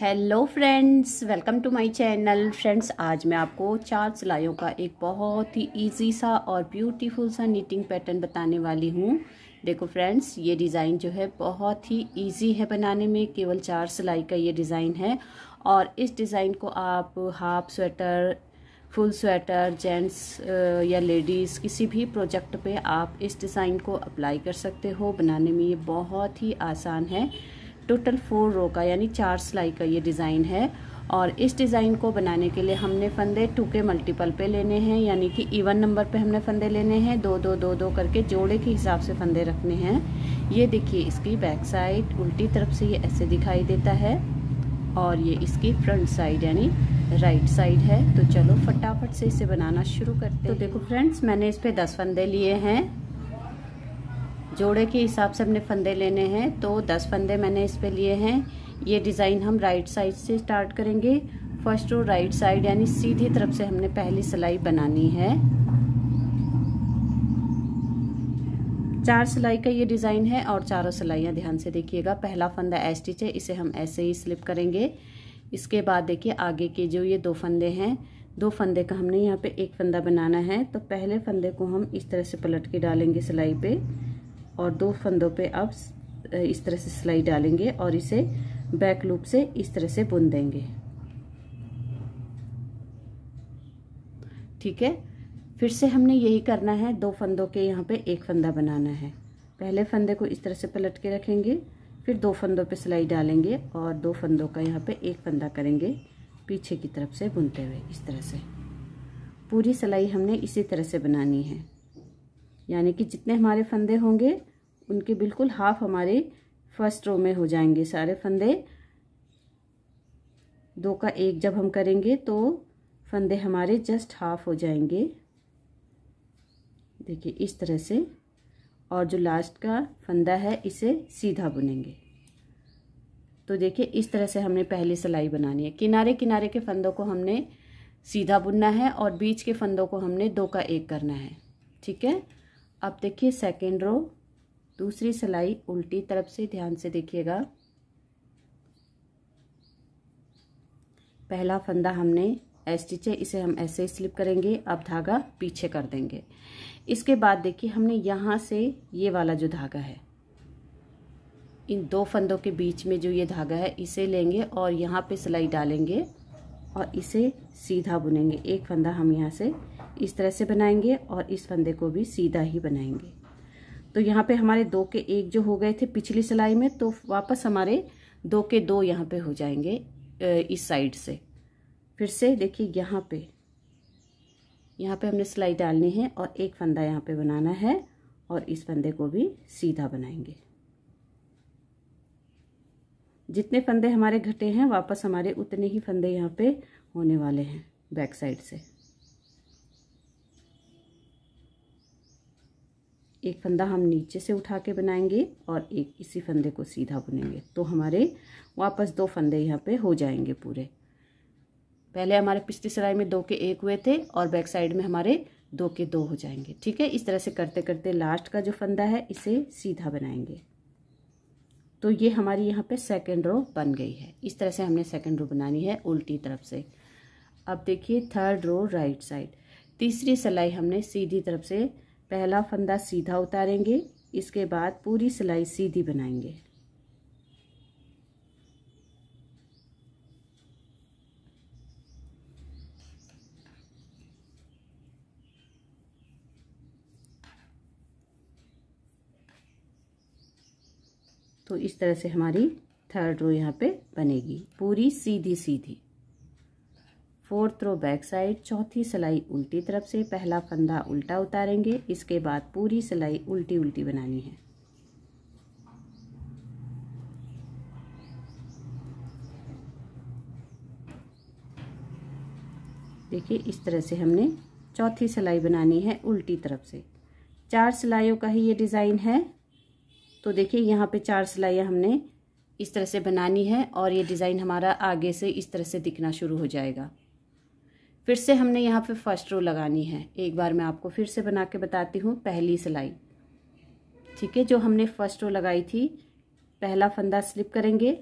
hello friends welcome to my channel friends आज मैं आपको चार सिलाइयों का एक बहुत ही इजी सा और ब्यूटीफुल सा नीटिंग पैटर्न बताने वाली हूँ देखो फ्रेंड्स ये डिज़ाइन जो है बहुत ही इजी है बनाने में केवल चार सिलाई का ये डिज़ाइन है और इस डिज़ाइन को आप half sweater full sweater gents या लेडीज़ किसी भी प्रोजेक्ट पे आप इस डिज़ाइन को अप्लाई कर सकते हो बनाने में ये बहुत ही आसान है टोटल फोर रो का यानी चार सिलाई का ये डिज़ाइन है और इस डिज़ाइन को बनाने के लिए हमने फंदे टू के मल्टीपल पे लेने हैं यानी कि इवन नंबर पे हमने फंदे लेने हैं दो दो दो दो करके जोड़े के हिसाब से फंदे रखने हैं ये देखिए इसकी बैक साइड उल्टी तरफ से ये ऐसे दिखाई देता है और ये इसकी फ्रंट साइड यानी राइट साइड है तो चलो फटाफट से इसे बनाना शुरू करते हैं तो देखो फ्रेंड्स मैंने इस पर दस फंदे लिए हैं जोड़े के हिसाब से हमने फंदे लेने हैं तो दस फंदे मैंने इस पर लिए हैं ये डिज़ाइन हम राइट साइड से स्टार्ट करेंगे फर्स्ट और राइट साइड यानी सीधी तरफ से हमने पहली सिलाई बनानी है चार सिलाई का ये डिज़ाइन है और चारों सिलाइयाँ ध्यान से देखिएगा पहला फंदा एस्टिच है इसे हम ऐसे ही स्लिप करेंगे इसके बाद देखिए आगे के जो ये दो फंदे हैं दो फंदे का हमने यहाँ पे एक फंदा बनाना है तो पहले फंदे को हम इस तरह से पलट के डालेंगे सिलाई पे और दो फंदों पे आप इस तरह से सिलाई डालेंगे और इसे बैक लूप से इस तरह से बुन देंगे ठीक है फिर से हमने यही करना है दो फंदों के यहाँ पे एक फंदा बनाना है पहले फंदे को इस तरह से पलट के रखेंगे फिर दो फंदों पे सिलाई डालेंगे और दो फंदों का यहाँ पे एक फंदा करेंगे पीछे की तरफ से बुनते हुए इस तरह से पूरी सिलाई हमने इसी तरह से बनानी है यानी कि जितने हमारे फंदे होंगे उनके बिल्कुल हाफ हमारे फर्स्ट रो में हो जाएंगे सारे फंदे दो का एक जब हम करेंगे तो फंदे हमारे जस्ट हाफ हो जाएंगे देखिए इस तरह से और जो लास्ट का फंदा है इसे सीधा बुनेंगे तो देखिए इस तरह से हमने पहली सिलाई बनानी है किनारे किनारे के फंदों को हमने सीधा बुनना है और बीच के फंदों को हमने दो का एक करना है ठीक है अब देखिए सेकेंड रो दूसरी सिलाई उल्टी तरफ से ध्यान से देखिएगा पहला फंदा हमने एस है इसे हम ऐसे स्लिप करेंगे अब धागा पीछे कर देंगे इसके बाद देखिए हमने यहाँ से ये वाला जो धागा है इन दो फंदों के बीच में जो ये धागा है इसे लेंगे और यहाँ पे सिलाई डालेंगे और इसे सीधा बुनेंगे एक फंदा हम यहाँ से इस तरह से बनाएंगे और इस फंदे को भी सीधा ही बनाएंगे तो यहाँ पे हमारे दो के एक जो हो गए थे पिछली सिलाई में तो वापस हमारे दो के दो यहाँ पे हो जाएंगे इस साइड से फिर से देखिए यहाँ पे यहाँ पे हमने सिलाई डालनी है और एक फंदा यहाँ पे बनाना है और इस फंदे को भी सीधा बनाएंगे जितने फंदे हमारे घटे हैं वापस हमारे उतने ही फंदे यहाँ पे होने वाले हैं बैक साइड से एक फंदा हम नीचे से उठा के बनाएंगे और एक इसी फंदे को सीधा बुनेंगे तो हमारे वापस दो फंदे यहाँ पे हो जाएंगे पूरे पहले हमारे पिछली सिलाई में दो के एक हुए थे और बैक साइड में हमारे दो के दो हो जाएंगे ठीक है इस तरह से करते करते लास्ट का जो फंदा है इसे सीधा बनाएंगे तो ये हमारी यहाँ पे सेकेंड रो बन गई है इस तरह से हमने सेकेंड रो बनानी है उल्टी तरफ से अब देखिए थर्ड रो राइट साइड तीसरी सिलाई हमने सीधी तरफ से पहला फंदा सीधा उतारेंगे इसके बाद पूरी सिलाई सीधी बनाएंगे तो इस तरह से हमारी थर्ड रो यहाँ पे बनेगी पूरी सीधी सीधी फोर्थ रो बैक साइड चौथी सिलाई उल्टी तरफ से पहला फंदा उल्टा उतारेंगे इसके बाद पूरी सिलाई उल्टी उल्टी बनानी है देखिए इस तरह से हमने चौथी सिलाई बनानी है उल्टी तरफ से चार सिलाइयों का ही ये डिज़ाइन है तो देखिए यहाँ पे चार सिलाइयाँ हमने इस तरह से बनानी है और ये डिज़ाइन हमारा आगे से इस तरह से दिखना शुरू हो जाएगा फिर से हमने यहाँ पे फर्स्ट रो लगानी है एक बार मैं आपको फिर से बना के बताती हूँ पहली सिलाई ठीक है जो हमने फर्स्ट रो लगाई थी पहला फंदा स्लिप करेंगे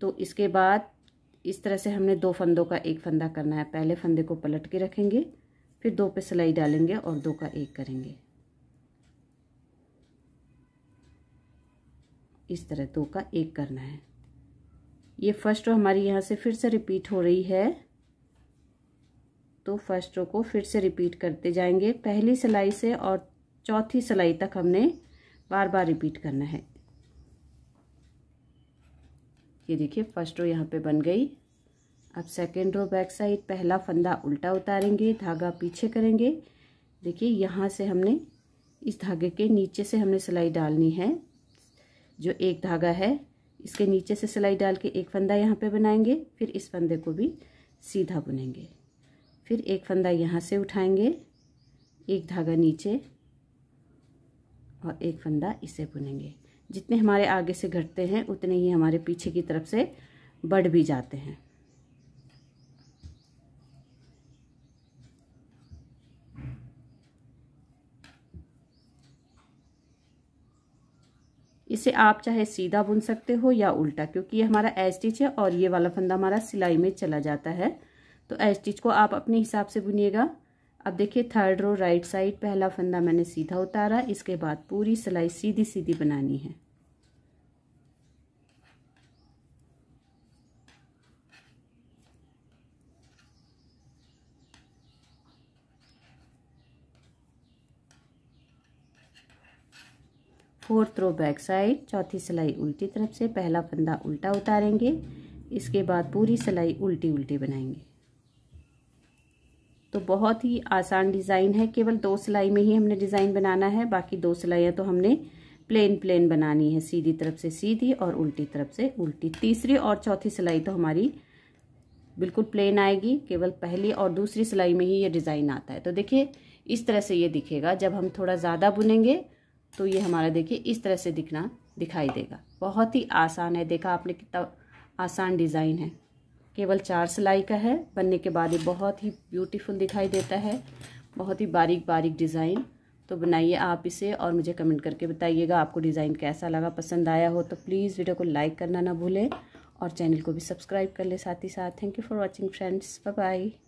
तो इसके बाद इस तरह से हमने दो फंदों का एक फंदा करना है पहले फंदे को पलट के रखेंगे फिर दो पे सिलाई डालेंगे और दो का एक करेंगे इस तरह दो का एक करना है ये फर्स्ट रो हमारी यहाँ से फिर से रिपीट हो रही है तो फर्स्ट रो को फिर से रिपीट करते जाएंगे पहली सिलाई से और चौथी सिलाई तक हमने बार बार रिपीट करना है ये देखिए फर्स्ट रो यहाँ पे बन गई अब सेकेंड रो बैक साइड पहला फंदा उल्टा उतारेंगे धागा पीछे करेंगे देखिए यहाँ से हमने इस धागे के नीचे से हमने सिलाई डालनी है जो एक धागा है इसके नीचे से सिलाई डाल के एक फंदा यहाँ पे बनाएंगे फिर इस फंदे को भी सीधा बुनेंगे फिर एक फंदा यहाँ से उठाएंगे एक धागा नीचे और एक फंदा इसे बुनेंगे जितने हमारे आगे से घटते हैं उतने ही हमारे पीछे की तरफ से बढ़ भी जाते हैं इसे आप चाहे सीधा बुन सकते हो या उल्टा क्योंकि ये हमारा एस्टिच है और ये वाला फंदा हमारा सिलाई में चला जाता है तो स्टिच को आप अपने हिसाब से बुनिएगा अब देखिए थर्ड रो राइट साइड पहला फंदा मैंने सीधा उतारा इसके बाद पूरी सिलाई सीधी सीधी बनानी है फोर्थ रो बैक साइड चौथी सिलाई उल्टी तरफ से पहला फंदा उल्टा उतारेंगे इसके बाद पूरी सिलाई उल्टी उल्टी बनाएंगे बहुत ही आसान डिज़ाइन है केवल दो सिलाई में ही हमने डिज़ाइन बनाना है बाकी दो सिलाइयाँ तो हमने प्लेन प्लेन बनानी है सीधी तरफ से सीधी और उल्टी तरफ से उल्टी तीसरी और चौथी सिलाई तो हमारी बिल्कुल प्लेन आएगी केवल पहली और दूसरी सिलाई में ही ये डिज़ाइन आता है तो देखिए इस तरह से ये दिखेगा जब हम थोड़ा ज़्यादा बुनेंगे तो ये हमारा देखिए इस तरह से दिखना दिखाई देगा बहुत ही आसान है देखा आपने कितना आसान डिज़ाइन है केवल चार सिलाई का है बनने के बाद ये बहुत ही ब्यूटीफुल दिखाई देता है बहुत ही बारीक बारीक डिज़ाइन तो बनाइए आप इसे और मुझे कमेंट करके बताइएगा आपको डिज़ाइन कैसा लगा पसंद आया हो तो प्लीज़ वीडियो को लाइक करना ना भूलें और चैनल को भी सब्सक्राइब कर ले साथ ही साथ thank you for watching friends bye bye